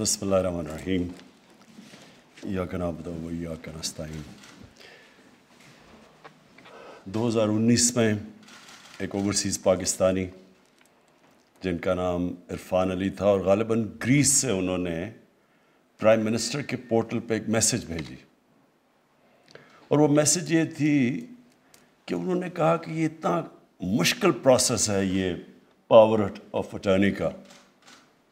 बसमिल रहीम याकन आबदा व याकन 2019 में एक ओवरसीज़ पाकिस्तानी जिनका नाम इरफान अली था और गालिबा ग्रीस से उन्होंने प्राइम मिनिस्टर के पोर्टल पे एक मैसेज भेजी और वो मैसेज ये थी कि उन्होंने कहा कि ये इतना मुश्किल प्रोसेस है ये पावर ऑफ अटर्नी का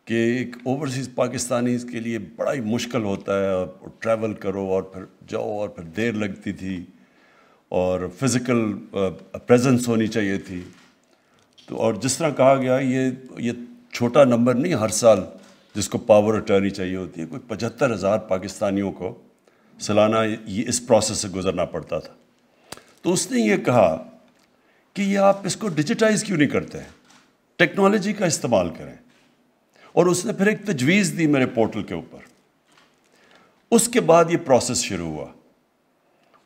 कि एक ओवरसीज़ पाकिस्तानी के लिए बड़ा ही मुश्किल होता है और ट्रैवल करो और फिर जाओ और फिर देर लगती थी और फिज़िकल प्रेजेंस uh, होनी चाहिए थी तो और जिस तरह कहा गया ये ये छोटा नंबर नहीं हर साल जिसको पावर अटर्नी चाहिए होती है कोई पचहत्तर हज़ार पाकिस्तानियों को सालाना ये इस प्रोसेस से गुजरना पड़ता था तो उसने ये कहा कि ये आप इसको डिजिटाइज क्यों नहीं करते हैं टेक्नोलॉजी का इस्तेमाल करें और उसने फिर एक तजवीज़ दी मेरे पोर्टल के ऊपर उसके बाद ये प्रोसेस शुरू हुआ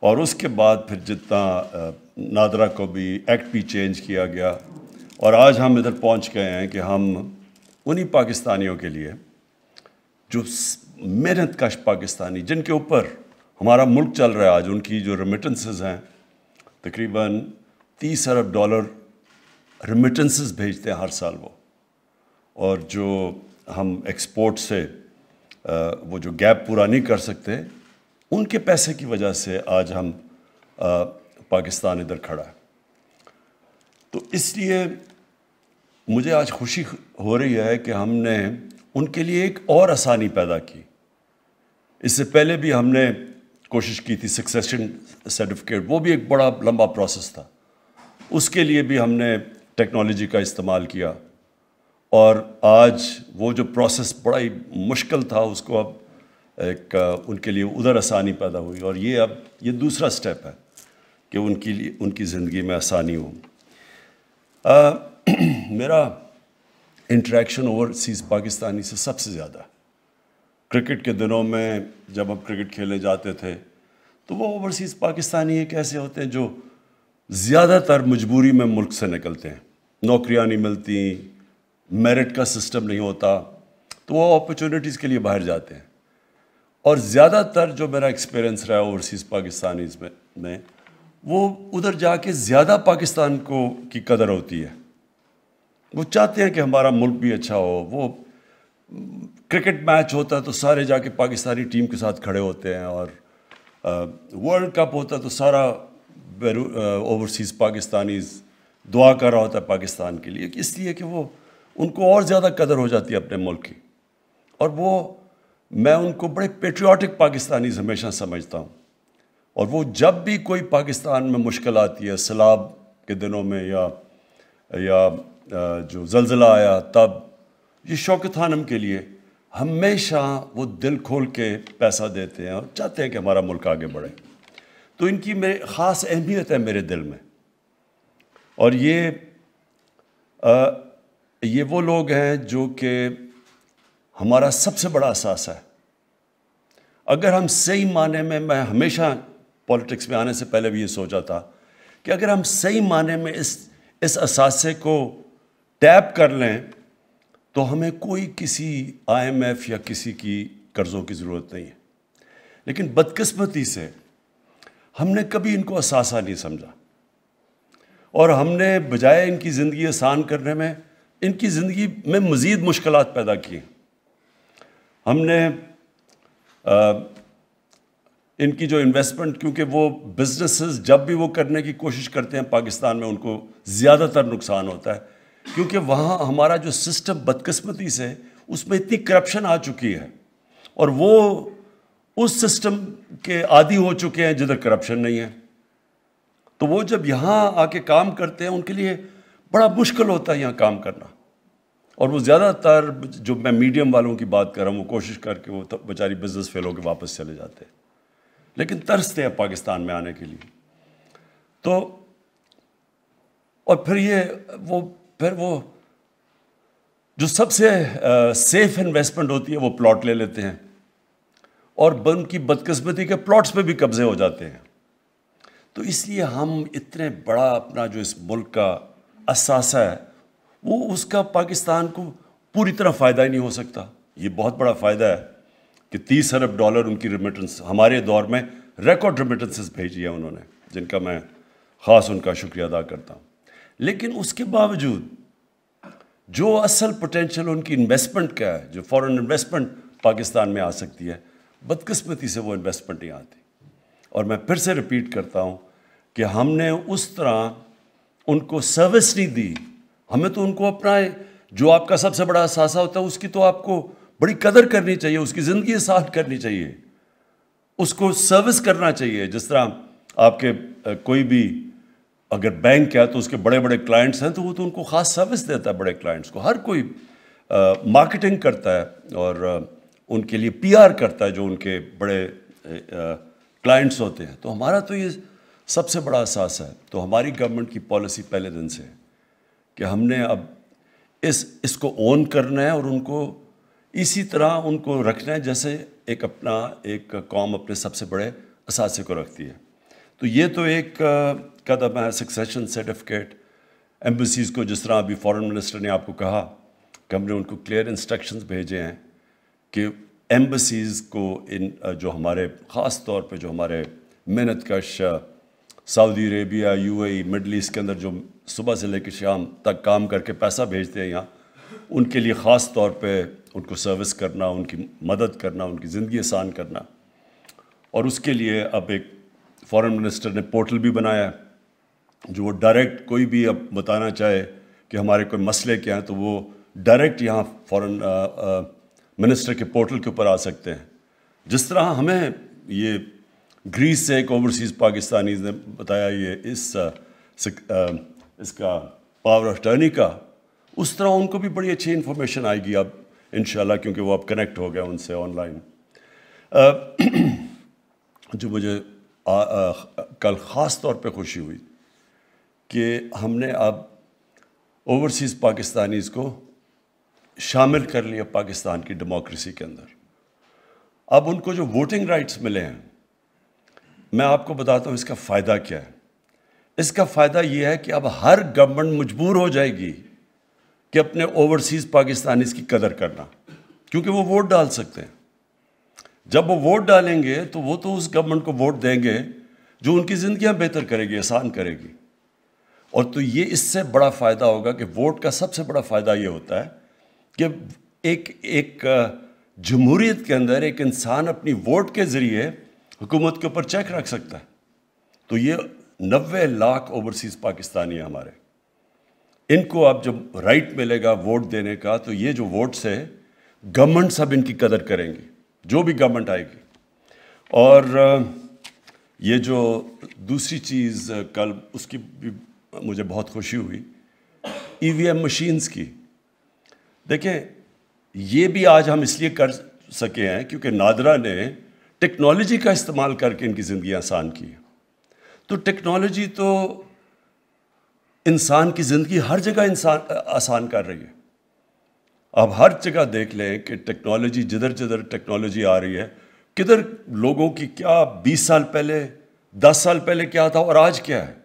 और उसके बाद फिर जितना नादरा को भी एक्ट भी चेंज किया गया और आज हम इधर पहुंच गए हैं कि हम उन्हीं पाकिस्तानियों के लिए जो मेहनत कश पाकिस्तानी जिनके ऊपर हमारा मुल्क चल रहा है आज उनकी जो रेमिटेंसेज हैं तकरीबन तीस अरब डॉलर रेमिटेंसेस भेजते हैं हर साल वो और जो हम एक्सपोर्ट से वो जो गैप पूरा नहीं कर सकते उनके पैसे की वजह से आज हम पाकिस्तान इधर खड़ा है तो इसलिए मुझे आज खुशी हो रही है कि हमने उनके लिए एक और आसानी पैदा की इससे पहले भी हमने कोशिश की थी सक्सेशन सर्टिफिकेट वो भी एक बड़ा लंबा प्रोसेस था उसके लिए भी हमने टेक्नोलॉजी का इस्तेमाल किया और आज वो जो प्रोसेस बड़ा ही मुश्किल था उसको अब एक उनके लिए उधर आसानी पैदा हुई और ये अब ये दूसरा स्टेप है कि उनकी लिए उनकी ज़िंदगी में आसानी हो आ, मेरा इंट्रैक्शन ओवरसीज़ पाकिस्तानी से सबसे ज़्यादा क्रिकेट के दिनों में जब हम क्रिकेट खेले जाते थे तो वो ओवरसीज़ पाकिस्तानी एक ऐसे होते हैं जो ज़्यादातर मजबूरी में मुल्क से निकलते हैं नौकरियाँ नहीं मिलती मेरिट का सिस्टम नहीं होता तो वो अपॉर्चुनिटीज़ के लिए बाहर जाते हैं और ज़्यादातर जो मेरा एक्सपीरियंस रहा है ओवरसीज़ पाकिस्तानी में, में वो उधर जाके ज़्यादा पाकिस्तान को की कदर होती है वो चाहते हैं कि हमारा मुल्क भी अच्छा हो वो क्रिकेट मैच होता है तो सारे जाके पाकिस्तानी टीम के साथ खड़े होते हैं और वर्ल्ड कप होता है तो सारा ओवरसीज़ पाकिस्तानीज़ दुआ कर रहा होता है पाकिस्तान के लिए इसलिए कि वो उनको और ज़्यादा कदर हो जाती है अपने मुल्क की और वो मैं उनको बड़े पेट्रियाटिक पाकिस्तानी हमेशा समझता हूँ और वो जब भी कोई पाकिस्तान में मुश्किल आती है सैलाब के दिनों में या या जो जलजिला आया तब ये शौकत खानम के लिए हमेशा वो दिल खोल के पैसा देते हैं और चाहते हैं कि हमारा मुल्क आगे बढ़े तो इनकी मेरे ख़ास अहमियत है मेरे दिल में और ये आ, ये वो लोग हैं जो कि हमारा सबसे बड़ा असास है अगर हम सही माने में मैं हमेशा पॉलिटिक्स में आने से पहले भी ये सोचा था कि अगर हम सही माने में इस इस असासे को टैप कर लें तो हमें कोई किसी आईएमएफ या किसी की कर्ज़ों की ज़रूरत नहीं है लेकिन बदकस्मती से हमने कभी इनको असासा नहीं समझा और हमने बजाय इनकी ज़िंदगी आसान करने में इनकी ज़िंदगी में मज़ीद मुश्किल पैदा किए हमने आ, इनकी जो इन्वेस्टमेंट क्योंकि वो बिजनेसेस जब भी वो करने की कोशिश करते हैं पाकिस्तान में उनको ज़्यादातर नुकसान होता है क्योंकि वहाँ हमारा जो सिस्टम बदकस्मती से उसमें इतनी करप्शन आ चुकी है और वो उस सिस्टम के आदि हो चुके हैं जिधर करप्शन नहीं है तो वो जब यहाँ आके काम करते हैं उनके लिए बड़ा मुश्किल होता है यहाँ काम करना और वो ज़्यादातर जो मैं मीडियम वालों की बात कर रहा हूँ वो कोशिश करके वो तो बेचारी बिजनेस फेल होकर वापस चले जाते हैं लेकिन तरसते हैं पाकिस्तान में आने के लिए तो और फिर ये वो फिर वो जो सबसे सेफ इन्वेस्टमेंट होती है वो प्लॉट ले लेते हैं और बन की बदकस्मती के प्लॉट्स पे भी कब्ज़े हो जाते हैं तो इसलिए हम इतने बड़ा अपना जो इस मुल्क का असासा है वो उसका पाकिस्तान को पूरी तरह फ़ायदा ही नहीं हो सकता ये बहुत बड़ा फ़ायदा है कि तीस अरब डॉलर उनकी रिमिटेंस हमारे दौर में रिकॉर्ड रिमिटेंसेस भेजी है उन्होंने जिनका मैं ख़ास उनका शुक्रिया अदा करता हूँ लेकिन उसके बावजूद जो असल पोटेंशियल उनकी इन्वेस्टमेंट का है जो फॉरेन इन्वेस्टमेंट पाकिस्तान में आ सकती है बदकस्मती से वो इन्वेस्टमेंट नहीं आती और मैं फिर से रिपीट करता हूँ कि हमने उस तरह उनको सर्विस नहीं दी हमें तो उनको अपनाए जो आपका सबसे बड़ा असासा होता है उसकी तो आपको बड़ी कदर करनी चाहिए उसकी ज़िंदगी साथ करनी चाहिए उसको सर्विस करना चाहिए जिस तरह आपके कोई भी अगर बैंक है तो उसके बड़े बड़े क्लाइंट्स हैं तो वो तो उनको ख़ास सर्विस देता है बड़े क्लाइंट्स को हर कोई मार्केटिंग करता है और आ, उनके लिए पीआर करता है जो उनके बड़े क्लाइंट्स होते हैं तो हमारा तो ये सबसे बड़ा एहसास है तो हमारी गवर्नमेंट की पॉलिसी पहले दिन से कि हमने अब इस इसको ओन करना है और उनको इसी तरह उनको रखना है जैसे एक अपना एक कॉम अपने सबसे बड़े असासे को रखती है तो ये तो एक क्या था मैं सक्सेशन सर्टिफिकेट एम्बसीज को जिस तरह अभी फॉरेन मिनिस्टर ने आपको कहा कि हमने उनको क्लियर इंस्ट्रक्शंस भेजे हैं कि एम्बसीज को इन जो हमारे ख़ास तौर पे जो हमारे मेहनत कश Saudi Arabia UAE Middle East के अंदर जो सुबह से लेकर शाम तक काम करके पैसा भेजते हैं यहाँ उनके लिए ख़ास तौर पर उनको सर्विस करना उनकी मदद करना उनकी ज़िंदगी आसान करना और उसके लिए अब एक फॉरेन मिनिस्टर ने पोर्टल भी बनाया है जो वो डायरेक्ट कोई भी अब बताना चाहे कि हमारे कोई मसले क्या हैं तो वो डायरेक्ट यहाँ फॉरेन मिनिस्टर के पोर्टल के ऊपर आ सकते हैं जिस तरह हमें ये ग्रीस से एक ओवरसीज़ पाकिस्तानी ने बताया ये इस आ, सक, आ, इसका पावर ऑफ टर्नी का उस तरह उनको भी बड़ी अच्छी इन्फॉर्मेशन आएगी अब इन क्योंकि वो अब कनेक्ट हो गए उनसे ऑनलाइन जो मुझे आ, आ, कल ख़ास तौर पे खुशी हुई कि हमने अब ओवरसीज़ पाकिस्तानीज़ को शामिल कर लिया पाकिस्तान की डेमोक्रेसी के अंदर अब उनको जो वोटिंग राइट्स मिले हैं मैं आपको बताता हूँ इसका फ़ायदा क्या है इसका फ़ायदा ये है कि अब हर गवर्नमेंट मजबूर हो जाएगी कि अपने ओवरसीज़ पाकिस्तानीज़ की कदर करना क्योंकि वो वोट डाल सकते हैं जब वो वोट डालेंगे तो वो तो उस गवर्नमेंट को वोट देंगे जो उनकी ज़िंदियाँ बेहतर करेगी आसान करेगी और तो ये इससे बड़ा फ़ायदा होगा कि वोट का सबसे बड़ा फ़ायदा ये होता है कि एक एक जमहूरीत के अंदर एक इंसान अपनी वोट के ज़रिए हुकूमत के ऊपर चेक रख सकता है तो ये नबे लाख ओवरसीज़ पाकिस्तानी है हमारे इनको आप जब राइट मिलेगा वोट देने का तो ये जो वोट्स है गवर्नमेंट सब इनकी कदर करेंगी जो भी गवर्नमेंट आएगी और ये जो दूसरी चीज़ कल उसकी भी मुझे बहुत खुशी हुई एम e मशीन्स की देखें ये भी आज हम इसलिए कर सके हैं क्योंकि नादरा ने टेक्नोलॉजी का इस्तेमाल करके इनकी ज़िंदगी आसान की तो टेक्नोलॉजी तो इंसान की ज़िंदगी हर जगह इंसान आसान कर रही है अब हर जगह देख लें कि टेक्नोलॉजी जिधर जिधर टेक्नोलॉजी आ रही है किधर लोगों की क्या 20 साल पहले 10 साल पहले क्या था और आज क्या है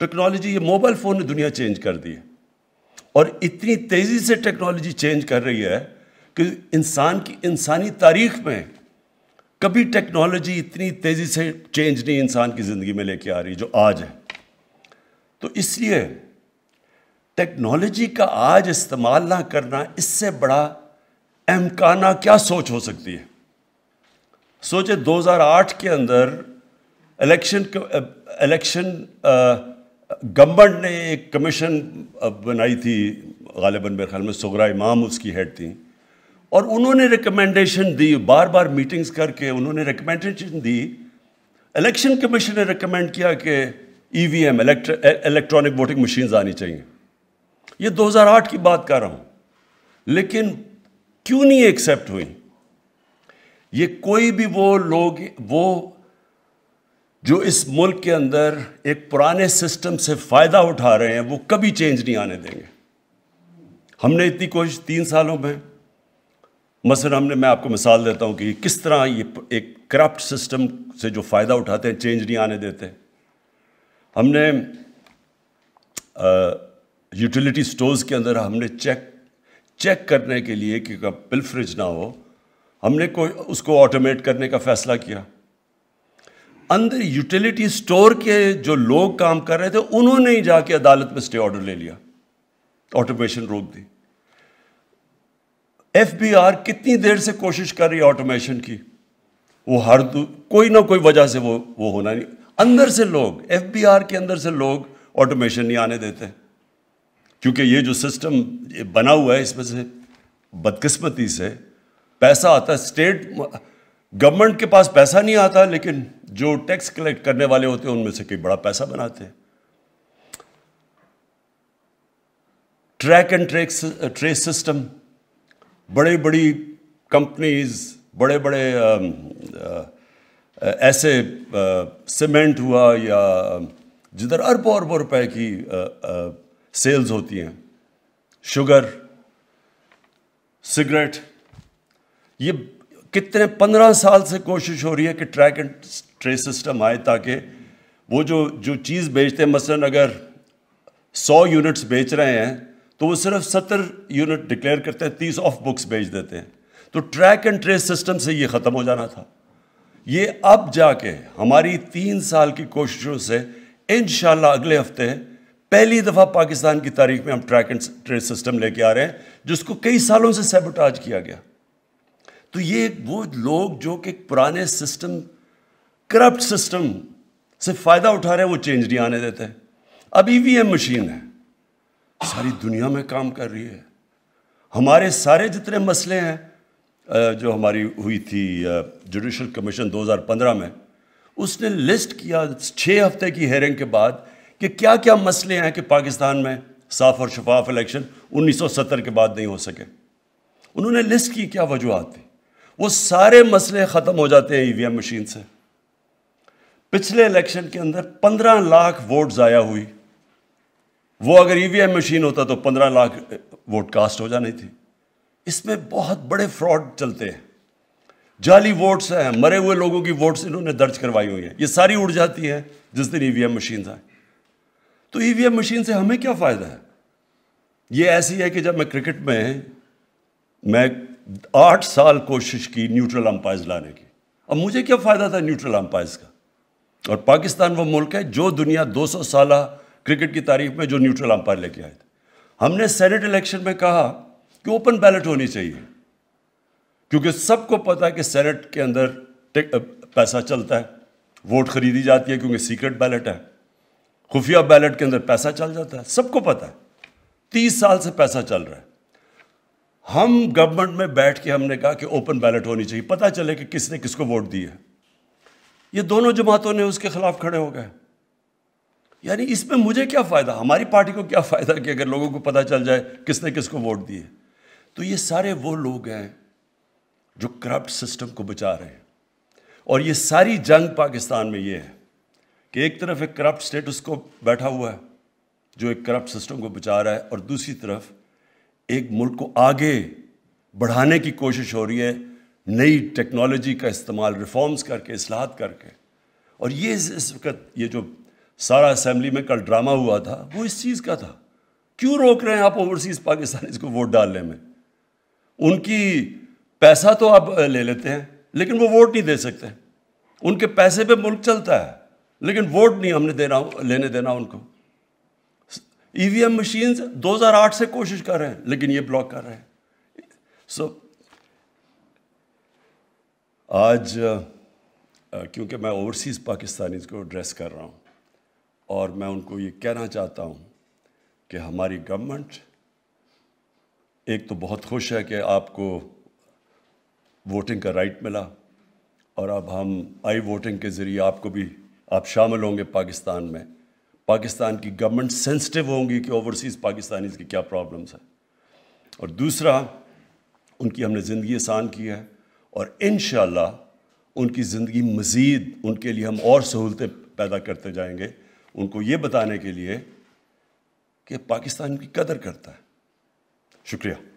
टेक्नोलॉजी ये मोबाइल फ़ोन ने दुनिया चेंज कर दी है और इतनी तेज़ी से टेक्नोलॉजी चेंज कर रही है कि इंसान की इंसानी तारीख में कभी टेक्नोलॉजी इतनी तेज़ी से चेंज नहीं इंसान की ज़िंदगी में लेके आ रही जो आज है तो इसलिए टेक्नोलॉजी का आज इस्तेमाल ना करना इससे बड़ा अहमकाना क्या सोच हो सकती है सोचे 2008 के अंदर इलेक्शन इलेक्शन गवर्नमेंट ने एक कमीशन बनाई थी गालिबन मेरे ख्याल में सगरा इमाम उसकी हेड थी और उन्होंने रिकमेंडेशन दी बार बार मीटिंग्स करके उन्होंने रिकमेंडेशन दी इलेक्शन कमीशन ने रिकमेंड किया कि ईवीएम इलेक्ट्रॉनिक वोटिंग मशीन आनी चाहिए ये 2008 की बात कर रहा हूँ लेकिन क्यों नहीं एक्सेप्ट हुई ये कोई भी वो लोग वो जो इस मुल्क के अंदर एक पुराने सिस्टम से फ़ायदा उठा रहे हैं वो कभी चेंज नहीं आने देंगे हमने इतनी कोशिश तीन सालों में मसलन हमने मैं आपको मिसाल देता हूँ कि किस तरह ये एक करप्ट सिस्टम से जो फ़ायदा उठाते हैं चेंज नहीं आने देते हमने यूटिलिटी स्टोर्स के अंदर हमने चेक चेक करने के लिए कि फ्रिज ना हो हमने कोई उसको ऑटोमेट करने का फ़ैसला किया अंदर यूटिलिटी स्टोर के जो लोग काम कर रहे थे उन्होंने ही जाके अदालत में स्टे ऑर्डर ले लिया ऑटोमेशन रोक दी एफ कितनी देर से कोशिश कर रही है ऑटोमेशन की वो हर कोई ना कोई वजह से वो वो होना नहीं अंदर से लोग एफ के अंदर से लोग ऑटोमेशन नहीं आने देते क्योंकि ये जो सिस्टम बना हुआ है इसमें से बदकिस्मती से पैसा आता है स्टेट गवर्नमेंट के पास पैसा नहीं आता लेकिन जो टैक्स कलेक्ट करने वाले होते हैं उनमें से कई बड़ा पैसा बनाते हैं track and trek trace system बड़े बड़ी कंपनीज बड़े बड़े आ, आ, ऐसे सीमेंट हुआ या जिधर अरबों अरबों रुपए की आ, सेल्स होती हैं शुगर सिगरेट ये कितने पंद्रह साल से कोशिश हो रही है कि ट्रैक एंड ट्रेस सिस्टम आए ताकि वो जो जो चीज़ बेचते हैं मसलन अगर सौ यूनिट्स बेच रहे हैं तो वो सिर्फ सत्तर यूनिट डिक्लेयर करते हैं तीस ऑफ बुक्स बेच देते हैं तो ट्रैक एंड ट्रेस सिस्टम से ये ख़त्म हो जाना था ये अब जाके हमारी तीन साल की कोशिशों से इन अगले हफ्ते पहली दफ़ा पाकिस्तान की तारीख में हम ट्रैक एंड ट्रेस सिस्टम लेके आ रहे हैं जिसको कई सालों से सेबोटाज किया गया तो ये वो लोग जो कि पुराने सिस्टम करप्ट सिस्टम से फ़ायदा उठा रहे हैं वो चेंज नहीं आने देते अब ई e मशीन है सारी दुनिया में काम कर रही है हमारे सारे जितने मसले हैं जो हमारी हुई थी जुडिशल कमीशन 2015 में उसने लिस्ट किया छः हफ्ते की हेयरिंग के बाद कि क्या क्या मसले हैं कि पाकिस्तान में साफ और शफाफ इलेक्शन 1970 के बाद नहीं हो सके उन्होंने लिस्ट की क्या वजूहत थी वो सारे मसले ख़त्म हो जाते हैं ईवीएम e मशीन से पिछले इलेक्शन के अंदर पंद्रह लाख वोट ज़ाया हुई वो अगर ईवीएम e मशीन होता तो पंद्रह लाख वोट कास्ट हो जानी थी इसमें बहुत बड़े फ्रॉड चलते हैं जाली वोट्स हैं मरे हुए लोगों की वोट्स इन्होंने दर्ज करवाई हुई हैं ये सारी उड़ जाती हैं जिस दिन ईवीएम e मशीन आए तो ईवीएम मशीन से हमें क्या फ़ायदा है ये ऐसी है कि जब मैं क्रिकेट में मैं आठ साल कोशिश की न्यूट्रल अंपायर्स लाने की अब मुझे क्या फ़ायदा था न्यूट्रल अंपायर्स का और पाकिस्तान वो मुल्क है जो दुनिया 200 साल क्रिकेट की तारीख में जो न्यूट्रल अंपायर लेके आए थे हमने सेनेट इलेक्शन में कहा कि ओपन बैलेट होनी चाहिए क्योंकि सबको पता है कि सेनेट के अंदर पैसा चलता है वोट खरीदी जाती है क्योंकि सीक्रेट बैलेट है खुफिया बैलेट के अंदर पैसा चल जाता है सबको पता है तीस साल से पैसा चल रहा है हम गवर्नमेंट में बैठ के हमने कहा कि ओपन बैलेट होनी चाहिए पता चले कि किसने किसको वोट दी है ये दोनों जमातों ने उसके खिलाफ खड़े हो गए यानी इसमें मुझे क्या फ़ायदा हमारी पार्टी को क्या फ़ायदा कि अगर लोगों को पता चल जाए किसने किसको वोट दिए तो ये सारे वो लोग हैं जो करप्ट सिस्टम को बचा रहे हैं और ये सारी जंग पाकिस्तान में ये है कि एक तरफ एक करप्ट स्टेट उसको बैठा हुआ है जो एक करप्ट सिस्टम को बचा रहा है और दूसरी तरफ एक मुल्क को आगे बढ़ाने की कोशिश हो रही है नई टेक्नोलॉजी का इस्तेमाल रिफॉर्म्स करके असलाहत करके और ये इस वक्त ये जो सारा असम्बली में कल ड्रामा हुआ था वो इस चीज़ का था क्यों रोक रहे हैं आप ओवरसीज़ पाकिस्तान इसको वोट डालने में उनकी पैसा तो आप ले लेते हैं लेकिन वो वोट नहीं दे सकते उनके पैसे पे मुल्क चलता है लेकिन वोट नहीं हमने देना लेने देना उनको ईवीएम मशीन्स 2008 से कोशिश कर रहे हैं लेकिन ये ब्लॉक कर रहे हैं सो so, आज क्योंकि मैं ओवरसीज़ पाकिस्तानी को एड्रेस कर रहा हूँ और मैं उनको ये कहना चाहता हूँ कि हमारी गवर्नमेंट एक तो बहुत खुश है कि आपको वोटिंग का राइट मिला और अब हम आई वोटिंग के ज़रिए आपको भी आप शामिल होंगे पाकिस्तान में पाकिस्तान की गवर्नमेंट सेंसिटिव होंगी कि ओवरसीज़ पाकिस्तानीज़ की क्या प्रॉब्लम्स हैं और दूसरा उनकी हमने ज़िंदगी आसान की है और इन उनकी ज़िंदगी मज़ीद उनके लिए हम और सहूलतें पैदा करते जाएंगे उनको ये बताने के लिए कि पाकिस्तान की कदर करता है शुक्रिया